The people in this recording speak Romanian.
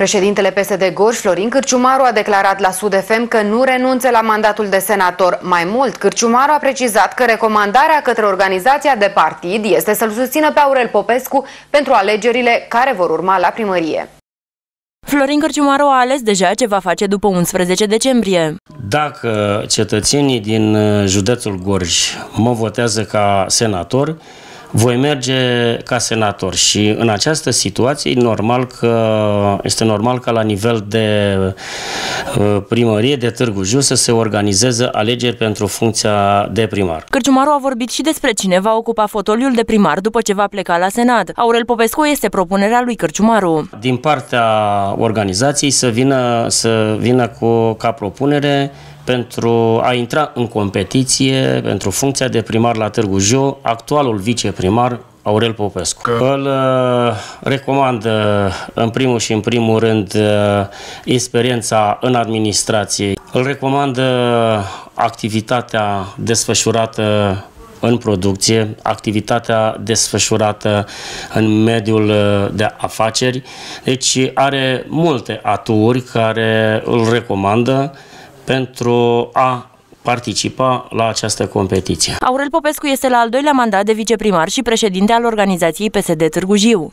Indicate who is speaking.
Speaker 1: Președintele PSD Gorj, Florin Cârciumaru, a declarat la SudFM că nu renunțe la mandatul de senator. Mai mult, Cârciumaru a precizat că recomandarea către organizația de partid este să-l susțină pe Aurel Popescu pentru alegerile care vor urma la primărie.
Speaker 2: Florin Cârciumaru a ales deja ce va face după 11 decembrie.
Speaker 3: Dacă cetățenii din uh, județul Gorj mă votează ca senator, voi merge ca senator și în această situație normal că, este normal ca la nivel de uh, primărie, de Târgu Jiu, să se organizeze alegeri pentru funcția de primar.
Speaker 2: Cârciumaru a vorbit și despre cine va ocupa fotoliul de primar după ce va pleca la Senat. Aurel Popescu este propunerea lui Cârciumaru.
Speaker 3: Din partea organizației să vină, să vină cu, ca propunere pentru a intra în competiție pentru funcția de primar la Târgu Jiu, actualul viceprimar Aurel Popescu. Că... Îl uh, recomand uh, în primul și în primul rând uh, experiența în administrație. Îl recomand uh, activitatea desfășurată în producție, activitatea desfășurată în mediul uh, de afaceri. Deci are multe aturi care îl recomandă pentru a participa la această competiție.
Speaker 2: Aurel Popescu este la al doilea mandat de viceprimar și președinte al organizației PSD Târgu Jiu.